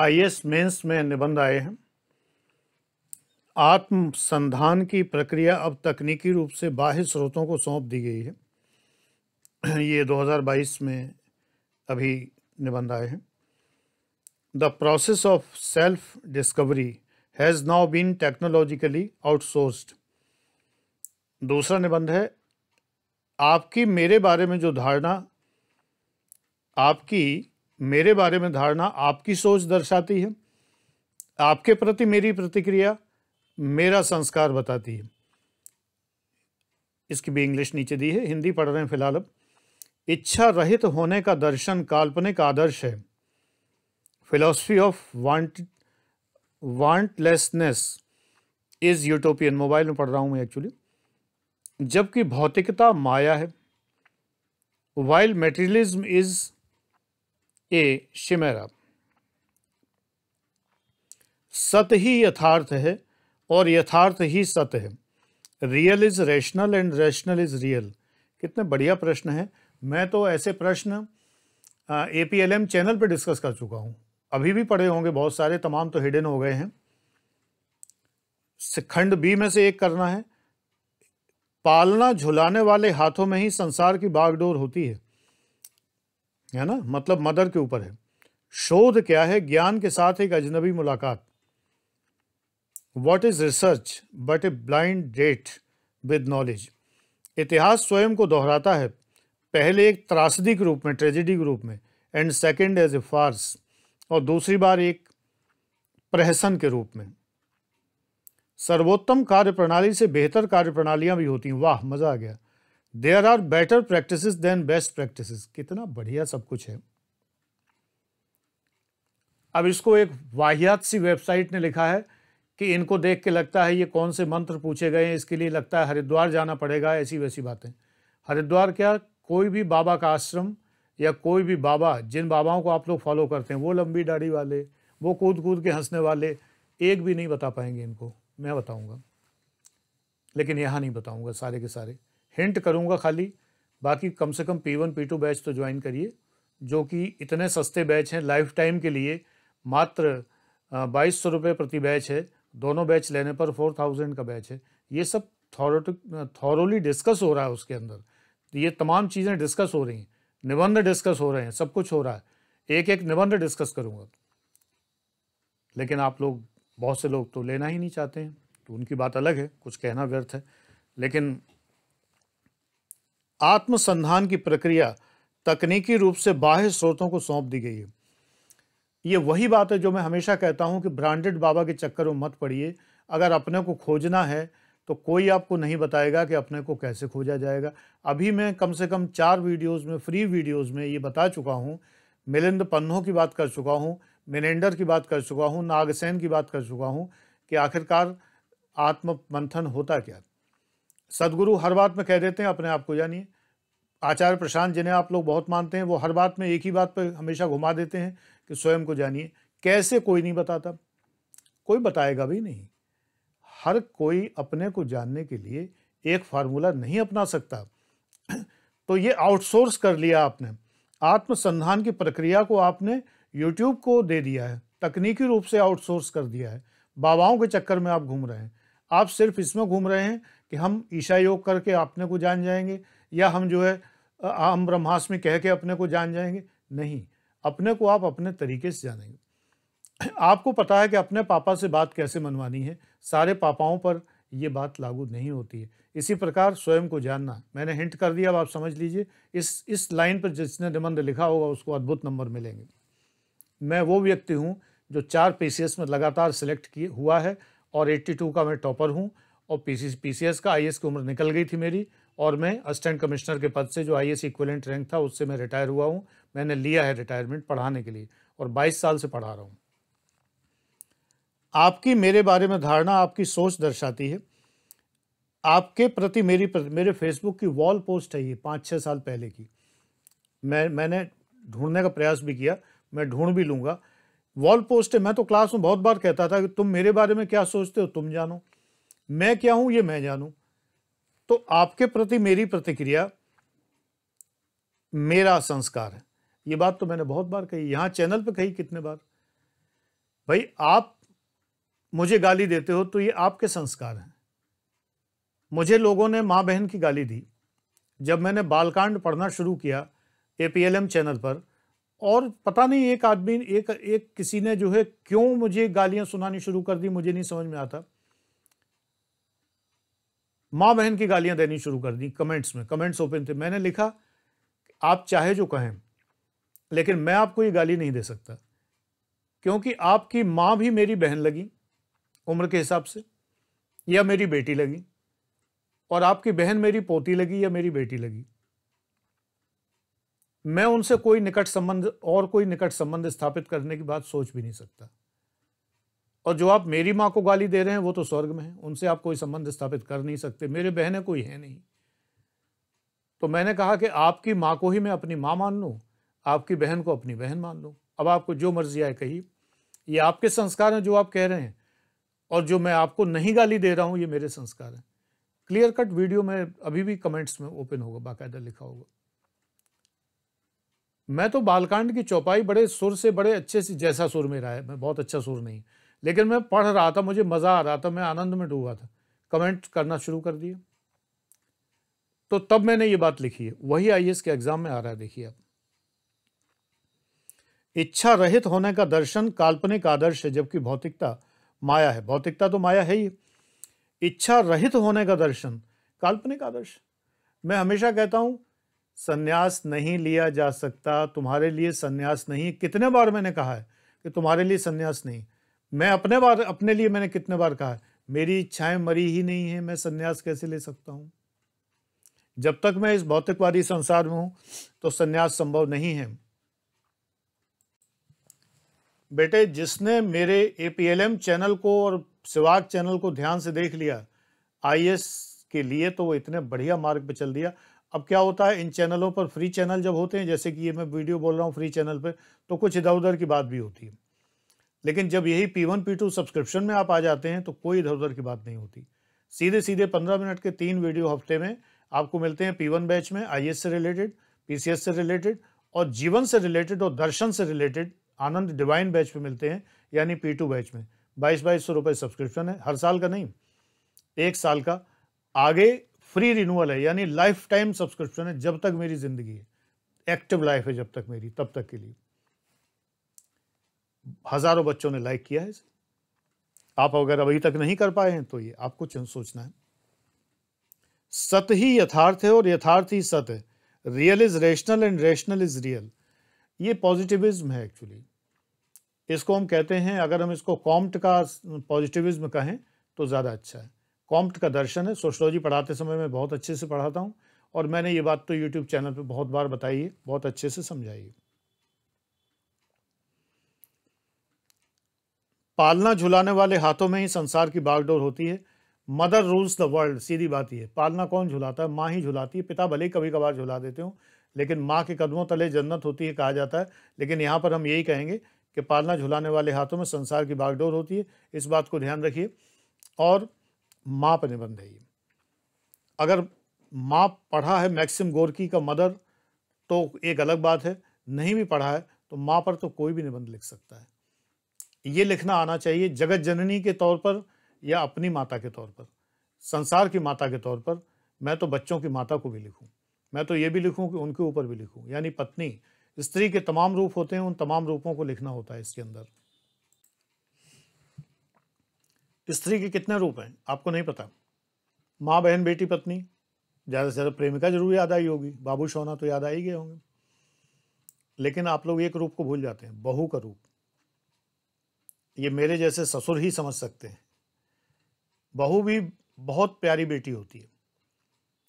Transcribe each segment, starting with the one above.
IAS mains में निबंध आए हैं आत्मसंधान की प्रक्रिया अब तकनीकी रूप से बाह्य स्रोतों को सौंप दी गई है ये 2022 में अभी निबंध आए हैं the process of self discovery has now been technologically outsourced दूसरा निबंध है आपकी मेरे बारे में जो धारणा आपकी मेरे बारे में धारणा आपकी सोच दर्शाती है आपके प्रति मेरी प्रतिक्रिया मेरा संस्कार बताती है इसकी भी इंग्लिश नीचे दी है हिंदी पढ़ रहे हैं फिलहाल अब इच्छा रहित होने का दर्शन काल्पनिक आदर्श है philosophy of want wantlessness is utopian mobile में पढ़ रहा हूँ मैं एक्चुअली जबकि भौतिकता माया है wild materialism is a chimera सत ही यथार्थ है और यथार्थ ही सत है real is rational and rational is real कितने बढ़िया प्रश्न है मैं तो ऐसे प्रश्न A P L M channel पर डिस्कस कर चुका हूँ अभी भी पढ़े होंगे बहुत सारे तमाम तो हिडन हो गए हैं खंड बी में से एक करना है पालना झुलाने वाले हाथों में ही संसार की बागडोर होती है है ना मतलब मदर के ऊपर है शोध क्या है ज्ञान के साथ एक अजनबी मुलाकात what is research but a blind date with knowledge इतिहास स्वयं को दोहराता है पहले एक त्रासदी के रूप में ट्रेजिडी के रूप में and second as a farce और दूसरी बार एक प्रहसन के रूप में सर्वोत्तम कार्य प्रणाली से बेहतर कार्य प्रणालियां भी होती हैं वाह मज़ा आ गया there are better practice than best practice कितना बढ़िया सब कुछ है अब इसको एक वाहियात सी वेबसाइट ने लिखा है कि इनको देख के लगता है ये कौन से मंत्र पूछे गए हैं इसके लिए लगता है हरिद्वार जाना पड़ेगा ऐसी वैसी बातें हरिद्वार क्या कोई भी बाबा का आश्रम या कोई भी बाबा जिन बाबाओं को आप लोग फॉलो करते हैं वो लंबी दाढ़ी वाले वो कूद कूद के हंसने वाले एक भी नहीं बता पाएंगे इनको मैं बताऊंगा लेकिन यहाँ नहीं बताऊंगा सारे के सारे हिंट करूँगा खाली बाकी कम से कम P one P two batch तो ज्वाइन करिए जो कि इतने सस्ते बैच हैं लाइफ टाइम के लिए मात्र बाईस सौ रुपये प्रति बैच है दोनों बैच लेने पर फोर थाउजेंड का बैच है ये सब थॉरोली डिस्कस हो रहा है उसके अंदर तो ये तमाम चीज़ें डिस्कस हो रही हैं निबंध डिस्कस हो रहे हैं सब कुछ हो रहा है एक एक निबंध डिस्कस करूँगा लेकिन आप लोग बहुत से लोग तो लेना ही नहीं चाहते हैं तो उनकी बात अलग है कुछ कहना व्यर्थ है लेकिन आत्मसंधान की प्रक्रिया तकनीकी रूप से बाह्य स्रोतों को सौंप दी गई है ये वही बात है जो मैं हमेशा कहता हूँ कि ब्रांडेड बाबा के चक्कर में मत पड़िए अगर अपने को खोजना है तो कोई आपको नहीं बताएगा कि अपने को कैसे खोजा जाएगा अभी मैं कम से कम चार वीडियोस में फ्री वीडियोस में ये बता चुका हूँ मिलिंद पन्नों की बात कर चुका हूँ मिनेंडर की बात कर चुका हूँ नागसेन की बात कर चुका हूँ कि आखिरकार आत्म मंथन होता क्या सदगुरु हर बात में कह देते हैं अपने आप को जानिए आचार्य प्रशांत जिन्हें आप लोग बहुत मानते हैं वो हर बात में एक ही बात पर हमेशा घुमा देते हैं कि स्वयं को जानिए कैसे कोई नहीं बताता कोई बताएगा भी नहीं हर कोई अपने को जानने के लिए एक फार्मूला नहीं अपना सकता तो ये आउटसोर्स कर लिया आपने आत्मसंधान की प्रक्रिया को आपने यूट्यूब को दे दिया है तकनीकी रूप से आउटसोर्स कर दिया है बाबाओं के चक्कर में आप घूम रहे हैं आप सिर्फ इसमें घूम रहे हैं कि हम ईशा योग करके अपने को जान जाएंगे या हम जो है हम ब्रह्मास्मि कह के अपने को जान जाएंगे नहीं अपने को आप अपने तरीके से जानेंगे आपको पता है कि अपने पापा से बात कैसे मनवानी है सारे पापाओं पर ये बात लागू नहीं होती है इसी प्रकार स्वयं को जानना मैंने हिंट कर दिया अब आप समझ लीजिए इस इस लाइन पर जिसने निबंध लिखा होगा उसको अद्भुत नंबर मिलेंगे मैं वो व्यक्ति हूँ जो चार पी में लगातार सिलेक्ट किए हुआ है और 82 का मैं टॉपर हूँ और पीसी एस का एस की उम्र निकल गई थी मेरी और मैं असिस्टेंट कमिश्नर के पद से जो आई एस इक्वलेंट रैंक था उससे मैं रिटायर हुआ हूँ मैंने लिया है रिटायरमेंट पढ़ाने के लिए और 22 साल से पढ़ा रहा हूँ आपकी मेरे बारे में धारणा आपकी सोच दर्शाती है आपके प्रति मेरी प्रति, मेरे फेसबुक की वॉल पोस्ट है ये पाँच छः साल पहले की मैं मैंने ढूंढने का प्रयास भी किया मैं ढूंढ भी लूँगा वॉल पोस्ट है मैं तो क्लास में बहुत बार कहता था कि तुम मेरे बारे में क्या सोचते हो तुम जानो मैं क्या हूं ये मैं जानू तो आपके प्रति मेरी प्रतिक्रिया मेरा संस्कार है ये बात तो मैंने बहुत बार कही यहां चैनल पे कही कितने बार भाई आप मुझे गाली देते हो तो ये आपके संस्कार हैं मुझे लोगों ने माँ बहन की गाली दी जब मैंने बालकांड पढ़ना शुरू किया एपीएलएम चैनल पर और पता नहीं एक आदमी एक एक किसी ने जो है क्यों मुझे गालियां सुनानी शुरू कर दी मुझे नहीं समझ में आता माँ बहन की गालियां देनी शुरू कर दी कमेंट्स में कमेंट्स ओपन थे मैंने लिखा आप चाहे जो कहें लेकिन मैं आपको ये गाली नहीं दे सकता क्योंकि आपकी माँ भी मेरी बहन लगी उम्र के हिसाब से या मेरी बेटी लगी और आपकी बहन मेरी पोती लगी या मेरी बेटी लगी मैं उनसे कोई निकट संबंध और कोई निकट संबंध स्थापित करने की बात सोच भी नहीं सकता और जो आप मेरी माँ को गाली दे रहे हैं वो तो स्वर्ग में है उनसे आप कोई संबंध स्थापित कर नहीं सकते मेरे बहने कोई है नहीं तो मैंने कहा कि आपकी माँ को ही मैं अपनी माँ मान लूँ आपकी बहन को अपनी बहन मान लूँ अब आपको जो मर्जी आए कही ये आपके संस्कार हैं जो आप कह रहे हैं और जो मैं आपको नहीं गाली दे रहा हूँ ये मेरे संस्कार हैं क्लियर कट वीडियो में अभी भी कमेंट्स में ओपन होगा बाकायदा लिखा होगा मैं तो बालकांड की चौपाई बड़े सुर से बड़े अच्छे से जैसा सुर मेरा है मैं बहुत अच्छा सुर नहीं लेकिन मैं पढ़ रहा था मुझे मज़ा आ रहा था मैं आनंद में डूबा था कमेंट करना शुरू कर दिया तो तब मैंने ये बात लिखी है वही आई के एग्ज़ाम में आ रहा है देखिए आप इच्छा रहित होने का दर्शन काल्पनिक आदर्श है जबकि भौतिकता माया है भौतिकता तो माया है ही इच्छा रहित होने का दर्शन काल्पनिक आदर्श मैं हमेशा कहता हूं संन्यास नहीं लिया जा सकता तुम्हारे लिए संन्यास नहीं कितने बार मैंने कहा है कि तुम्हारे लिए संन्यास नहीं मैं अपने बार अपने लिए मैंने कितने बार कहा मेरी इच्छाएं मरी ही नहीं है मैं सन्यास कैसे ले सकता हूं जब तक मैं इस भौतिकवादी संसार में हूं तो सन्यास संभव नहीं है बेटे जिसने मेरे एपीएलएम चैनल को और सिवाग चैनल को ध्यान से देख लिया आईएएस के लिए तो वो इतने बढ़िया मार्ग पर चल दिया अब क्या होता है इन चैनलों पर फ्री चैनल जब होते हैं जैसे कि ये मैं वीडियो बोल रहा हूँ फ्री चैनल पर तो कुछ इधर उधर की बात भी होती है लेकिन जब यही P one P two subscription में आप आ जाते हैं तो कोई इधर उधर की बात नहीं होती सीधे सीधे पंद्रह मिनट के तीन वीडियो हफ्ते में आपको मिलते हैं पी वन बैच में आई से रिलेटेड पी से रिलेटेड और जीवन से रिलेटेड और दर्शन से रिलेटेड आनंद डिवाइन बैच में मिलते हैं यानी पी टू बैच में बाईस बाईस सौ रुपये सब्सक्रिप्शन है हर साल का नहीं एक साल का आगे फ्री रिन्यूअल है यानी लाइफ टाइम सब्सक्रिप्शन है जब तक मेरी ज़िंदगी है एक्टिव लाइफ है जब तक मेरी तब तक के लिए हजारों बच्चों ने लाइक किया है आप अगर अभी तक नहीं कर पाए हैं तो ये आपको सोचना है सत ही यथार्थ है और यथार्थ ही सत है real is rational and rational is real ये पॉजिटिविज्म है एक्चुअली इसको हम कहते हैं अगर हम इसको कॉम्प्ट का पॉजिटिविज्म कहें तो ज़्यादा अच्छा है कॉम्प्ट का दर्शन है सोशलॉजी पढ़ाते समय मैं बहुत अच्छे से पढ़ाता हूँ और मैंने ये बात तो यूट्यूब चैनल पर बहुत बार बताई है बहुत अच्छे से समझाई है पालना झुलाने वाले हाथों में ही संसार की बागडोर होती है मदर रूल्स द वर्ल्ड सीधी बात ही है पालना कौन झुलाता है माँ ही झुलाती है पिता भले ही कभी कभार झुला देते हो लेकिन माँ के कदमों तले जन्नत होती है कहा जाता है लेकिन यहाँ पर हम यही कहेंगे कि पालना झुलाने वाले हाथों में संसार की बागडोर होती है इस बात को ध्यान रखिए और माँ पर निबंध है ये अगर माँ पढ़ा है मैक्सिम गोरकी का मदर तो एक अलग बात है नहीं भी पढ़ा है तो माँ पर तो कोई भी निबंध लिख सकता है ये लिखना आना चाहिए जगत जननी के तौर पर या अपनी माता के तौर पर संसार की माता के तौर पर मैं तो बच्चों की माता को भी लिखूं मैं तो ये भी लिखूं कि उनके ऊपर भी लिखूं यानी पत्नी स्त्री के तमाम रूप होते हैं उन तमाम रूपों को लिखना होता है इसके अंदर स्त्री के कितने रूप हैं आपको नहीं पता माँ बहन बेटी पत्नी ज़्यादा से ज़्यादा प्रेमिका जरूर याद आई होगी बाबू शोना तो याद आ ही गए होंगे लेकिन आप लोग एक रूप को भूल जाते हैं बहू का रूप ये मेरे जैसे ससुर ही समझ सकते हैं बहू भी बहुत प्यारी बेटी होती है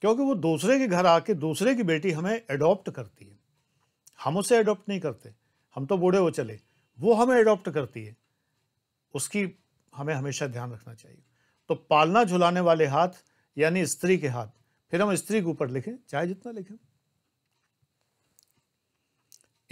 क्योंकि वो दूसरे के घर आके दूसरे की बेटी हमें अडॉप्ट करती है हम उसे अडॉप्ट नहीं करते हम तो बूढ़े हो चले वो हमें अडॉप्ट करती है उसकी हमें हमेशा ध्यान रखना चाहिए तो पालना झुलाने वाले हाथ यानी स्त्री के हाथ फिर हम स्त्री के ऊपर लिखें चाहे जितना लिखें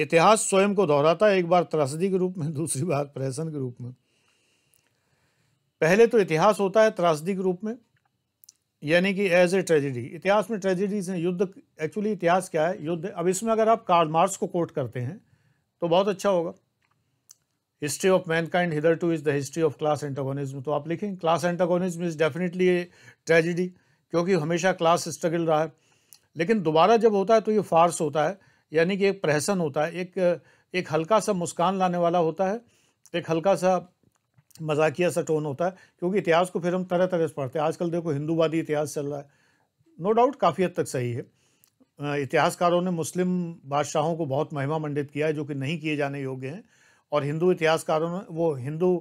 इतिहास स्वयं को दोहराता है एक बार त्रासदी के रूप में दूसरी बार प्रहसन के रूप में पहले तो इतिहास होता है त्रासदी के रूप में यानी कि एज ए ट्रेजिडी इतिहास में ट्रेजिडीज हैं युद्ध एक्चुअली इतिहास क्या है युद्ध अब इसमें अगर आप कार्ल मार्क्स को कोट करते हैं तो बहुत अच्छा होगा history of mankind hitherto is the history of class antagonism तो आप लिखें class antagonism is definitely a tragedy क्योंकि हमेशा क्लास स्ट्रगल रहा है लेकिन दोबारा जब होता है तो ये फार्स होता है यानी कि एक प्रहसन होता है एक एक हल्का सा मुस्कान लाने वाला होता है एक हल्का सा मजाकिया सा टोन होता है क्योंकि इतिहास को फिर हम तरह तरह से पढ़ते हैं आजकल देखो हिंदूवादी इतिहास चल रहा है नो डाउट काफ़ी हद तक सही है इतिहासकारों ने मुस्लिम बादशाहों को बहुत महिमा मंडित किया है जो कि नहीं किए जाने योग्य हैं और हिंदू इतिहासकारों ने वो हिंदू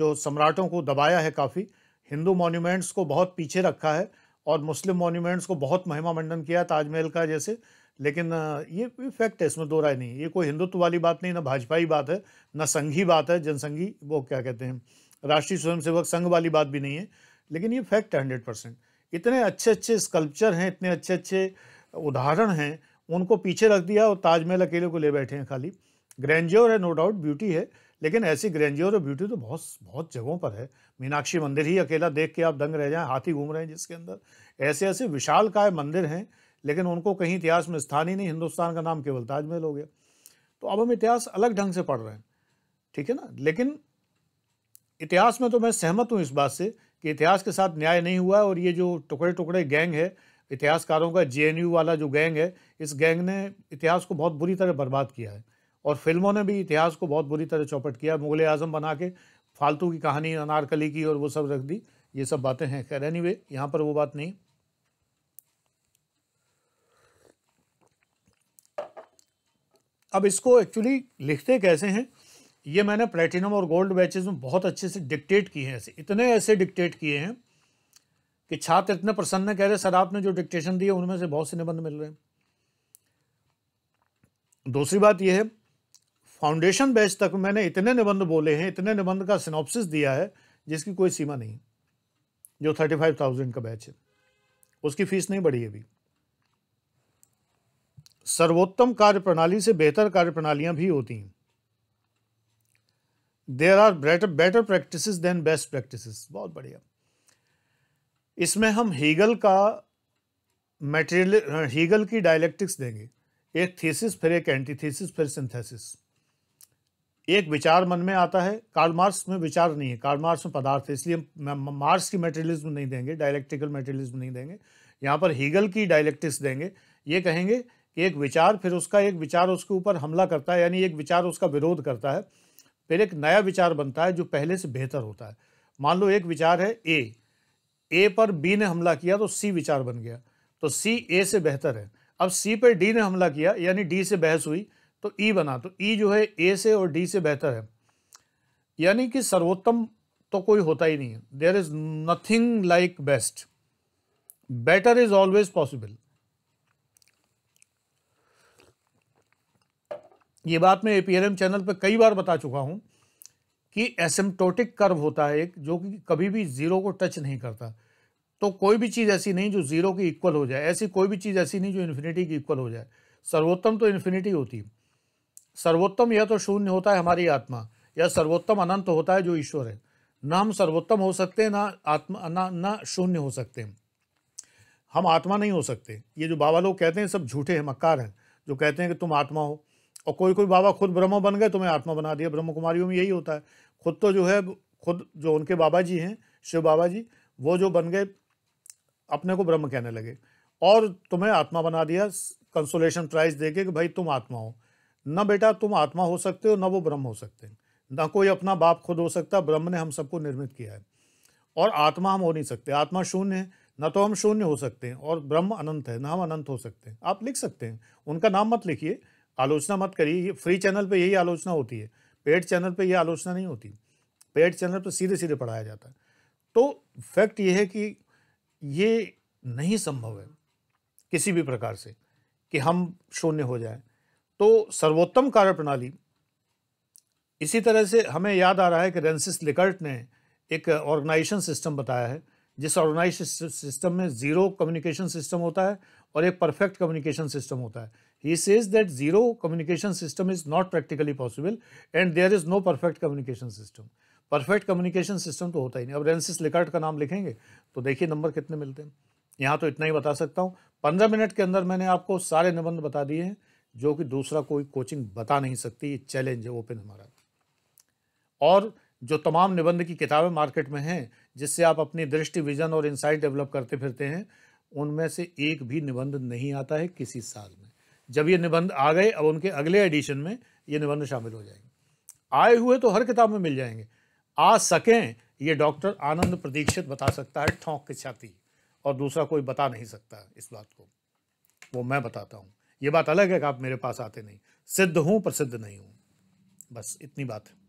जो सम्राटों को दबाया है काफ़ी हिंदू मॉन्यूमेंट्स को बहुत पीछे रखा है और मुस्लिम मॉन्यूमेंट्स को बहुत महिमा मंडन किया ताजमहल का जैसे लेकिन ये फैक्ट है इसमें दो राय नहीं ये कोई हिंदुत्व वाली बात नहीं ना भाजपा ही बात है ना संघी बात है जनसंघी वो क्या कहते हैं राष्ट्रीय स्वयंसेवक संघ वाली बात भी नहीं है लेकिन ये फैक्ट है हंड्रेड परसेंट इतने अच्छे अच्छे स्कल्पचर हैं इतने अच्छे अच्छे उदाहरण हैं उनको पीछे रख दिया और ताजमहल अकेले को ले बैठे हैं खाली ग्रैंड्योर है नो डाउट ब्यूटी है लेकिन ऐसी ग्रैंड्योर और ब्यूटी तो बहुत बहुत जगहों पर है मीनाक्षी मंदिर ही अकेला देख के आप दंग रह जाएं हाथी घूम रहे हैं जिसके अंदर ऐसे ऐसे विशाल मंदिर हैं लेकिन उनको कहीं इतिहास में स्थान ही नहीं हिंदुस्तान का नाम केवल ताजमहल हो गया तो अब हम इतिहास अलग ढंग से पढ़ रहे हैं ठीक है ना लेकिन इतिहास में तो मैं सहमत हूँ इस बात से कि इतिहास के साथ न्याय नहीं हुआ और ये जो टुकड़े टुकड़े गैंग है इतिहासकारों का जे वाला जो गैंग है इस गैंग ने इतिहास को बहुत बुरी तरह बर्बाद किया है और फिल्मों ने भी इतिहास को बहुत बुरी तरह चौपट किया मुगल आजम बना के फालतू की कहानी अनारकली की और वो सब रख दी ये सब बातें हैं खैर एनी वे यहाँ पर वो बात नहीं अब इसको एक्चुअली लिखते कैसे हैं ये मैंने प्लेटिनम और गोल्ड बैचेज में बहुत अच्छे से डिक्टेट किए हैं ऐसे इतने ऐसे डिक्टेट किए हैं कि छात्र इतने प्रसन्न कह रहे सर आपने जो डिक्टेशन दिए उनमें से बहुत से निबंध मिल रहे हैं दूसरी बात यह है फाउंडेशन बैच तक मैंने इतने निबंध बोले हैं इतने निबंध का सिनोप्सिस दिया है जिसकी कोई सीमा नहीं जो थर्टी फाइव थाउजेंड का बैच है उसकी फीस नहीं बढ़ी अभी सर्वोत्तम कार्य प्रणाली से बेहतर कार्य भी होती हैं there are better better practice than best practice बहुत बढ़िया इसमें हम हीगल का मेटेरियल हीगल की डायलेक्टिक्स देंगे एक थीसिस फिर एक एंटीथीसिस फिर सिंथेसिस एक विचार मन में आता है कार्ल मार्क्स में विचार नहीं है कार्ल मार्क्स में पदार्थ है इसलिए मार्क्स की मेटेरियलिज्म नहीं देंगे डायलेक्टिकल मेटेरियलिज्म नहीं देंगे यहाँ पर हीगल की डायलेक्टिक्स देंगे ये कहेंगे एक विचार फिर उसका एक विचार उसके ऊपर हमला करता है यानी एक विचार उसका विरोध करता है फिर एक नया विचार बनता है जो पहले से बेहतर होता है मान लो एक विचार है ए ए पर बी ने हमला किया तो सी विचार बन गया तो सी ए से बेहतर है अब सी पर डी ने हमला किया यानी डी से बहस हुई तो ई e बना तो ई e जो है ए से और डी से बेहतर है यानी कि सर्वोत्तम तो कोई होता ही नहीं है there is nothing like best better is always possible ये बात मैं ए चैनल पर कई बार बता चुका हूँ कि एसिम्टोटिक कर्व होता है एक जो कि कभी भी ज़ीरो को टच नहीं करता तो कोई भी चीज़ ऐसी नहीं जो ज़ीरो की इक्वल हो जाए ऐसी कोई भी चीज़ ऐसी नहीं जो इन्फिनिटी की इक्वल हो जाए सर्वोत्तम तो इन्फिनिटी होती है सर्वोत्तम यह तो शून्य होता है हमारी आत्मा या सर्वोत्तम अनंत होता है जो ईश्वर है ना हम सर्वोत्तम हो सकते हैं ना आत्मा ना ना शून्य हो सकते हैं हम आत्मा नहीं हो सकते ये जो बाबा लोग कहते हैं सब झूठे हैं मक्कार हैं जो कहते हैं कि तुम आत्मा हो और कोई कोई बाबा खुद ब्रह्म बन गए तो मैं आत्मा बना दिया ब्रह्म कुमारियों में यही होता है खुद तो जो है खुद जो उनके बाबा जी हैं शिव बाबा जी वो जो बन गए अपने को ब्रह्म कहने लगे और तुम्हें आत्मा बना दिया कंसोलेशन प्राइज दे के कि भाई तुम आत्मा हो ना बेटा तुम आत्मा हो सकते हो ना वो ब्रह्म हो सकते हैं ना कोई अपना बाप खुद हो सकता ब्रह्म ने हम सबको निर्मित किया है और आत्मा हम हो नहीं सकते आत्मा शून्य है ना तो हम शून्य हो सकते हैं और ब्रह्म अनंत है ना हम अनंत हो सकते हैं आप लिख सकते हैं उनका नाम मत लिखिए आलोचना मत करिए फ्री चैनल पे यही आलोचना होती है पेड चैनल पे ये आलोचना नहीं होती पेड चैनल पर सीधे सीधे पढ़ाया जाता है तो फैक्ट ये है कि ये नहीं संभव है किसी भी प्रकार से कि हम शून्य हो जाए तो सर्वोत्तम कार्य प्रणाली इसी तरह से हमें याद आ रहा है कि रेंसिस लिकर्ट ने एक ऑर्गेनाइजेशन सिस्टम बताया है जिस ऑर्गेनाइजेशन सिस्टम में ज़ीरो कम्युनिकेशन सिस्टम होता है और एक परफेक्ट कम्युनिकेशन सिस्टम होता है he says that zero communication system is not practically possible and there is no perfect communication system. Perfect communication system तो होता ही नहीं अब रेंसिस लिकार्ट का नाम लिखेंगे तो देखिए नंबर कितने मिलते हैं यहाँ तो इतना ही बता सकता हूँ पंद्रह मिनट के अंदर मैंने आपको सारे निबंध बता दिए हैं जो कि दूसरा कोई कोचिंग बता नहीं सकती ये चैलेंज है ओपन हमारा और जो तमाम निबंध की किताबें मार्केट में हैं जिससे आप अपनी दृष्टि विजन और इंसाइट डेवलप करते फिरते हैं उनमें से एक भी निबंध नहीं आता है किसी साल में जब ये निबंध आ गए अब उनके अगले एडिशन में ये निबंध शामिल हो जाएंगे आए हुए तो हर किताब में मिल जाएंगे आ सकें ये डॉक्टर आनंद प्रतीक्षित बता सकता है ठोंक के छाती और दूसरा कोई बता नहीं सकता इस बात को वो मैं बताता हूँ ये बात अलग है कि आप मेरे पास आते नहीं सिद्ध हूँ प्रसिद्ध नहीं हूँ बस इतनी बात है